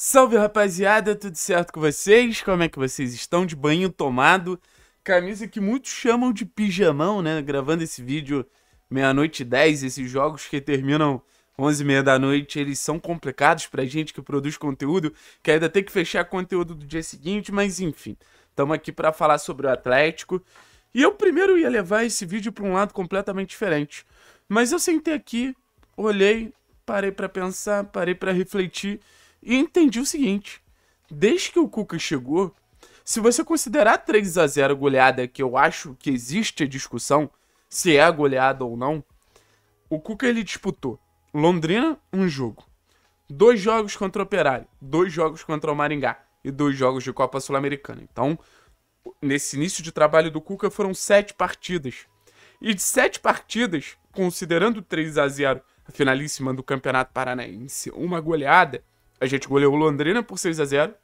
Salve rapaziada, tudo certo com vocês? Como é que vocês estão? De banho tomado, camisa que muitos chamam de pijamão, né? Gravando esse vídeo meia-noite 10, esses jogos que terminam 11 e meia da noite, eles são complicados pra gente que produz conteúdo, que ainda tem que fechar conteúdo do dia seguinte, mas enfim, estamos aqui para falar sobre o Atlético. E eu primeiro ia levar esse vídeo para um lado completamente diferente, mas eu sentei aqui, olhei, parei para pensar, parei para refletir e entendi o seguinte: desde que o Cuca chegou, se você considerar 3 a 0 goleada, que eu acho que existe a discussão se é goleada ou não, o Cuca ele disputou Londrina um jogo, dois jogos contra o Operário, dois jogos contra o Maringá e dois jogos de Copa Sul-Americana. Então, nesse início de trabalho do Cuca foram sete partidas. E de sete partidas, considerando 3 a 0 a finalíssima do Campeonato Paranaense, uma goleada, a gente goleou Londrina por 6 a 0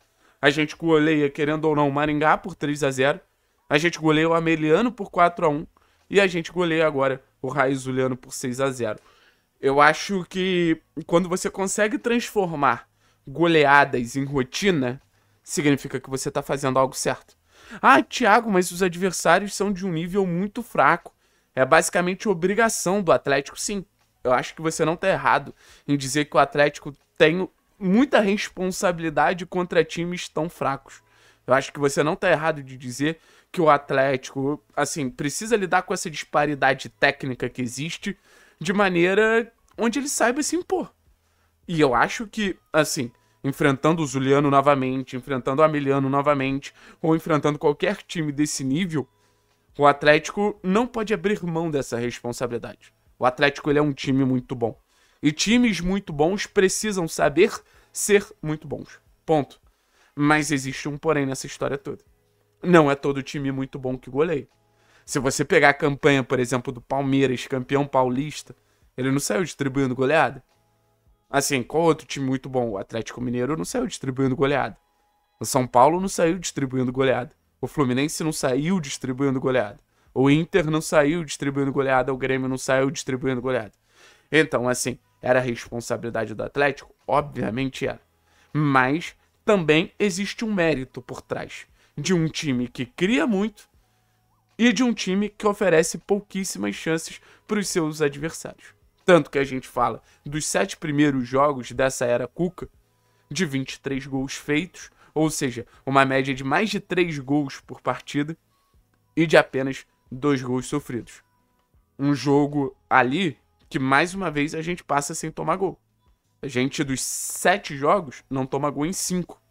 A gente goleia, querendo ou não, Maringá por 3 a 0 A gente goleia o Ameliano por 4 a 1 E a gente goleia agora o Raizuliano por 6 a 0 Eu acho que quando você consegue transformar goleadas em rotina, significa que você está fazendo algo certo. Ah, Thiago, mas os adversários são de um nível muito fraco. É basicamente obrigação do Atlético, sim. Eu acho que você não está errado em dizer que o Atlético tem muita responsabilidade contra times tão fracos. Eu acho que você não está errado de dizer que o Atlético, assim, precisa lidar com essa disparidade técnica que existe de maneira onde ele saiba se impor. E eu acho que, assim, enfrentando o Zuliano novamente, enfrentando o Ameliano novamente, ou enfrentando qualquer time desse nível, o Atlético não pode abrir mão dessa responsabilidade. O Atlético ele é um time muito bom. E times muito bons precisam saber ser muito bons. Ponto. Mas existe um porém nessa história toda. Não é todo time muito bom que goleia. Se você pegar a campanha, por exemplo, do Palmeiras, campeão paulista, ele não saiu distribuindo goleada. Assim, qual outro time muito bom? O Atlético Mineiro não saiu distribuindo goleada. O São Paulo não saiu distribuindo goleada. O Fluminense não saiu distribuindo goleada. O Inter não saiu distribuindo goleada. O Grêmio não saiu distribuindo goleada. Então, assim, era responsabilidade do Atlético? Obviamente era. Mas também existe um mérito por trás de um time que cria muito e de um time que oferece pouquíssimas chances para os seus adversários. Tanto que a gente fala dos sete primeiros jogos dessa era Cuca, de 23 gols feitos, ou seja, uma média de mais de 3 gols por partida e de apenas 2 gols sofridos. Um jogo ali que mais uma vez a gente passa sem tomar gol. A gente dos sete jogos não toma gol em cinco.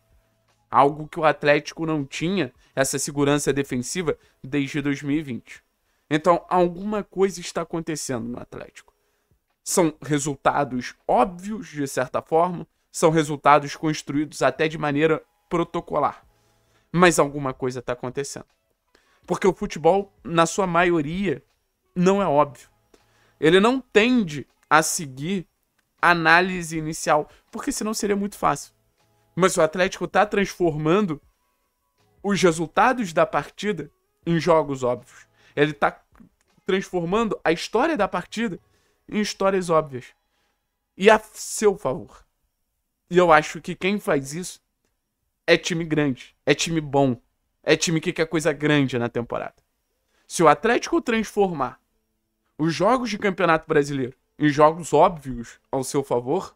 Algo que o Atlético não tinha, essa segurança defensiva, desde 2020. Então, alguma coisa está acontecendo no Atlético. São resultados óbvios, de certa forma, são resultados construídos até de maneira protocolar. Mas alguma coisa está acontecendo. Porque o futebol, na sua maioria, não é óbvio. Ele não tende a seguir análise inicial, porque senão seria muito fácil. Mas o Atlético está transformando os resultados da partida em jogos óbvios. Ele está transformando a história da partida em histórias óbvias. E a seu favor. E eu acho que quem faz isso é time grande, é time bom, é time que quer coisa grande na temporada. Se o Atlético transformar os jogos de campeonato brasileiro em jogos óbvios ao seu favor.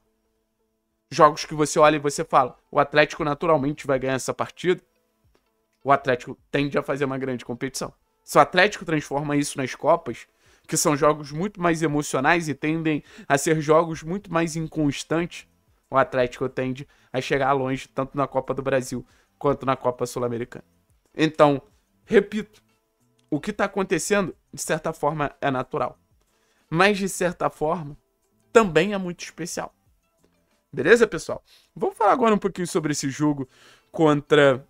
Jogos que você olha e você fala: o Atlético naturalmente vai ganhar essa partida. O Atlético tende a fazer uma grande competição. Se o Atlético transforma isso nas Copas, que são jogos muito mais emocionais e tendem a ser jogos muito mais inconstantes, o Atlético tende a chegar longe tanto na Copa do Brasil quanto na Copa Sul-Americana. Então, repito, o que está acontecendo, de certa forma, é natural. Mas, de certa forma, também é muito especial. Beleza, pessoal? Vamos falar agora um pouquinho sobre esse jogo contra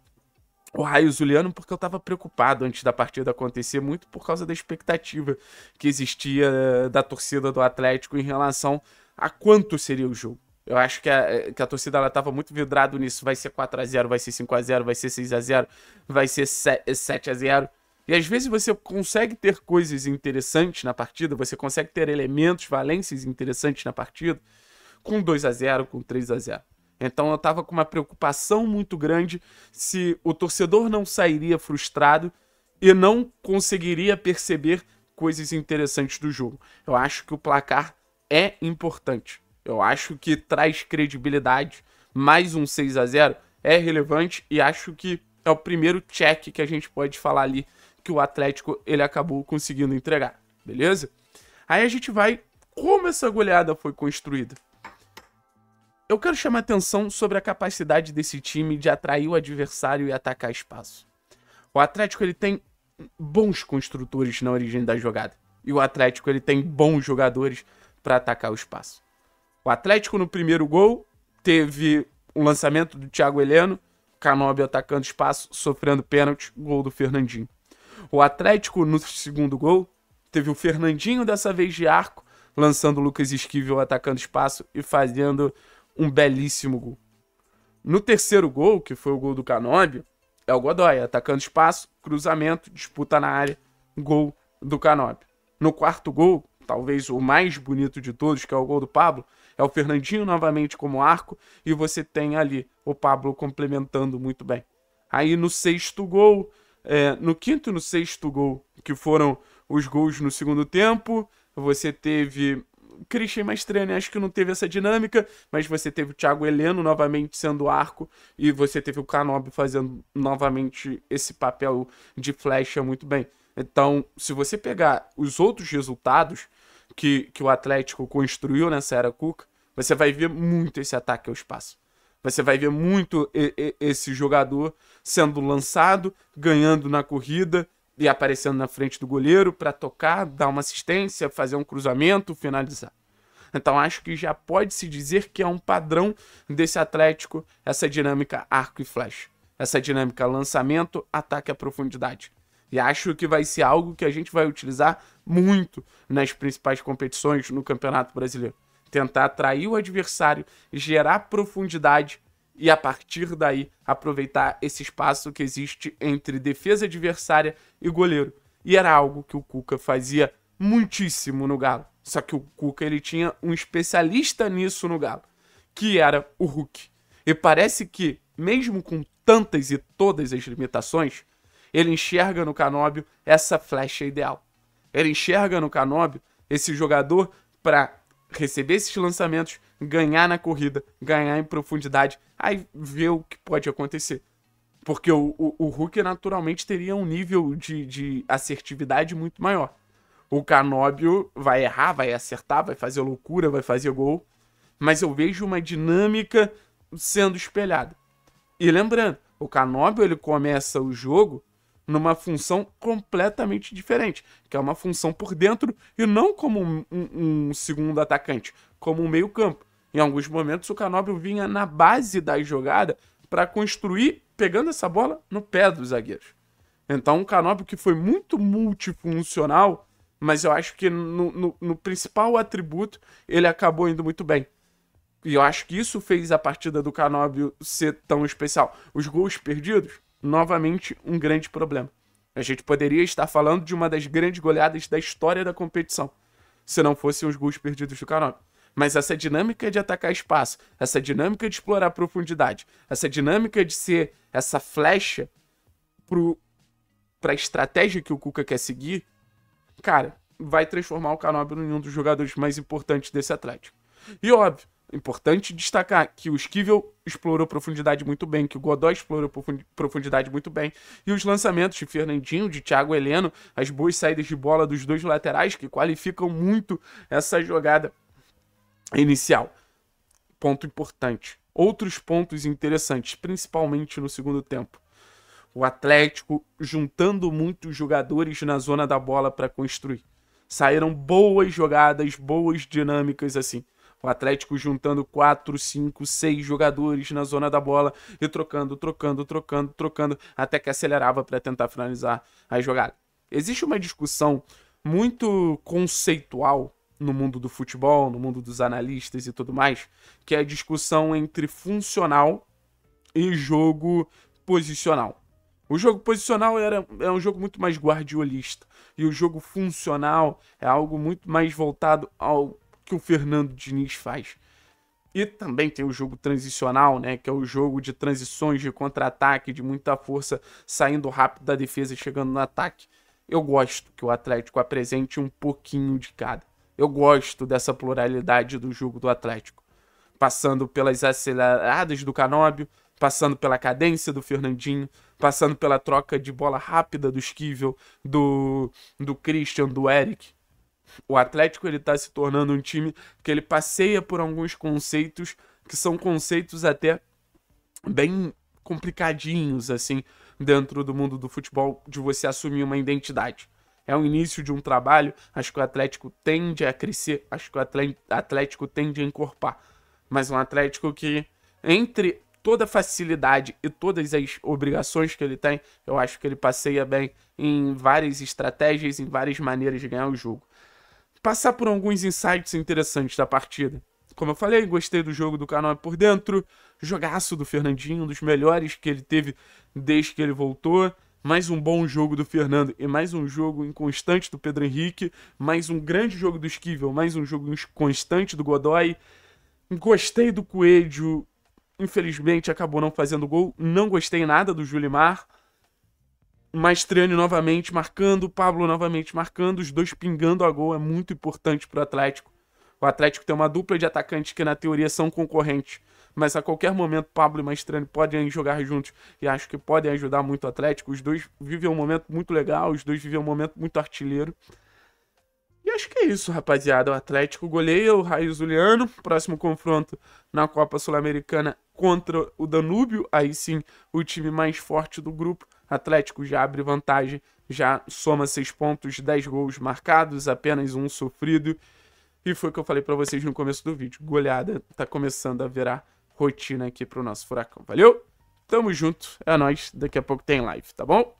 o Raio Zuliano, porque eu estava preocupado antes da partida acontecer, muito por causa da expectativa que existia eh, da torcida do Atlético em relação a quanto seria o jogo. Eu acho que a, eh, que a torcida ela muito vidrado nisso. Vai ser 4 a 0 vai ser 5 a 0 vai ser 6 a 0 vai ser 7 a 0 e às vezes você consegue ter coisas interessantes na partida, você consegue ter elementos, valências interessantes na partida, com 2 a 0 com 3 a 0 Então eu estava com uma preocupação muito grande se o torcedor não sairia frustrado e não conseguiria perceber coisas interessantes do jogo. Eu acho que o placar é importante. Eu acho que traz credibilidade. Mais um 6 a 0 é relevante e acho que é o primeiro check que a gente pode falar ali que o Atlético ele acabou conseguindo entregar, beleza? Aí a gente vai como essa goleada foi construída. Eu quero chamar atenção sobre a capacidade desse time de atrair o adversário e atacar espaço. O Atlético ele tem bons construtores na origem da jogada e o Atlético ele tem bons jogadores para atacar o espaço. O Atlético no primeiro gol teve um lançamento do Thiago Heleno, Canobi atacando espaço, sofrendo pênalti, gol do Fernandinho. O Atlético, no segundo gol, teve o Fernandinho, dessa vez de arco, lançando o Lucas Esquivel atacando espaço e fazendo um belíssimo gol. No terceiro gol, que foi o gol do Canóbio, é o Godoy, atacando espaço, cruzamento, disputa na área, gol do Canóbio. No quarto gol, talvez o mais bonito de todos, que é o gol do Pablo, é o Fernandinho novamente como arco e você tem ali o Pablo complementando muito bem. Aí no sexto gol, é, no quinto e no sexto gol, que foram os gols no segundo tempo. Você teve Christian é treino né? acho que não teve essa dinâmica, mas você teve o Thiago Heleno novamente sendo arco e você teve o Canob fazendo novamente esse papel de flecha muito bem. Então, se você pegar os outros resultados que, que o Atlético construiu nessa era Cuca, você vai ver muito esse ataque ao espaço. Você vai ver muito esse jogador sendo lançado, ganhando na corrida e aparecendo na frente do goleiro para tocar, dar uma assistência, fazer um cruzamento, finalizar. Então acho que já pode se dizer que é um padrão desse Atlético essa dinâmica arco e flecha, essa dinâmica lançamento, ataque à profundidade. E acho que vai ser algo que a gente vai utilizar muito nas principais competições no Campeonato Brasileiro tentar atrair o adversário, gerar profundidade e a partir daí aproveitar esse espaço que existe entre defesa adversária e goleiro. E era algo que o Cuca fazia muitíssimo no Galo. Só que o Cuca ele tinha um especialista nisso no Galo, que era o Hulk. E parece que mesmo com tantas e todas as limitações, ele enxerga no Canóbio essa flecha ideal. Ele enxerga no Canóbio esse jogador para receber esses lançamentos, ganhar na corrida, ganhar em profundidade, aí ver o que pode acontecer. Porque o, o, o Hulk naturalmente teria um nível de, de assertividade muito maior. O Canóbio vai errar, vai acertar, vai fazer loucura, vai fazer gol. Mas eu vejo uma dinâmica sendo espelhada. E lembrando, o Canóbio ele começa o jogo numa função completamente diferente, que é uma função por dentro e não como um, um, um segundo atacante, como um meio-campo. Em alguns momentos, o Canóbio vinha na base da jogada para construir, pegando essa bola no pé dos zagueiros. Então, um Canóbio que foi muito multifuncional, mas eu acho que no, no, no principal atributo ele acabou indo muito bem. E eu acho que isso fez a partida do Canóbio ser tão especial. Os gols perdidos novamente um grande problema. A gente poderia estar falando de uma das grandes goleadas da história da competição, se não fossem os gols perdidos do Carona. Mas essa dinâmica de atacar espaço, essa dinâmica de explorar profundidade, essa dinâmica de ser essa flecha para a estratégia que o Cuca quer seguir, cara, vai transformar o Canóbio em um dos jogadores mais importantes desse Atlético. E óbvio, importante destacar que o Esquivel explorou profundidade muito bem, que o Godoy explorou profundidade muito bem, e os lançamentos de Fernandinho, de Thiago Heleno, as boas saídas de bola dos dois laterais que qualificam muito essa jogada inicial. Ponto importante. Outros pontos interessantes, principalmente no segundo tempo. O Atlético juntando muitos jogadores na zona da bola para construir. Saíram boas jogadas, boas dinâmicas assim. O Atlético juntando 4, 5, 6 jogadores na zona da bola e trocando, trocando, trocando, trocando, até que acelerava para tentar finalizar a jogada. Existe uma discussão muito conceitual no mundo do futebol, no mundo dos analistas e tudo mais, que é a discussão entre funcional e jogo posicional. O jogo posicional era, é um jogo muito mais guardiolista. E o jogo funcional é algo muito mais voltado ao que o Fernando Diniz faz. E também tem o jogo transicional, né? Que é o jogo de transições, de contra-ataque, de muita força, saindo rápido da defesa e chegando no ataque. Eu gosto que o Atlético apresente um pouquinho de cada. Eu gosto dessa pluralidade do jogo do Atlético. Passando pelas aceleradas do Canóbio, passando pela cadência do Fernandinho, passando pela troca de bola rápida do Esquivel, do, do Christian, do Eric. O Atlético ele está se tornando um time que ele passeia por alguns conceitos que são conceitos até bem complicadinhos assim dentro do mundo do futebol de você assumir uma identidade. É o início de um trabalho, acho que o Atlético tende a crescer, acho que o Atlético tende a encorpar. Mas um Atlético que, entre toda a facilidade e todas as obrigações que ele tem, eu acho que ele passeia bem em várias estratégias, em várias maneiras de ganhar o jogo passar por alguns insights interessantes da partida. Como eu falei, gostei do jogo do canal por dentro, jogaço do Fernandinho, um dos melhores que ele teve desde que ele voltou. Mais um bom jogo do Fernando e mais um jogo inconstante do Pedro Henrique, mais um grande jogo do Esquivel, mais um jogo inconstante do Godoy. Gostei do Coelho, infelizmente acabou não fazendo gol. Não gostei nada do Julimar. Maestriani novamente marcando, Pablo novamente marcando, os dois pingando a gol é muito importante para o Atlético. O Atlético tem uma dupla de atacantes que na teoria são concorrentes, mas a qualquer momento Pablo e Maestrani podem jogar juntos e acho que podem ajudar muito o Atlético. Os dois vivem um momento muito legal, os dois vivem um momento muito artilheiro. E acho que é isso, rapaziada. O Atlético goleia o Raio Zuliano. Próximo confronto na Copa Sul-Americana contra o Danúbio, aí sim o time mais forte do grupo. Atlético já abre vantagem, já soma 6 pontos, 10 gols marcados, apenas um sofrido. E foi o que eu falei para vocês no começo do vídeo. Goleada tá começando a virar rotina aqui pro nosso furacão. Valeu? Tamo junto, é nós. Daqui a pouco tem live, tá bom?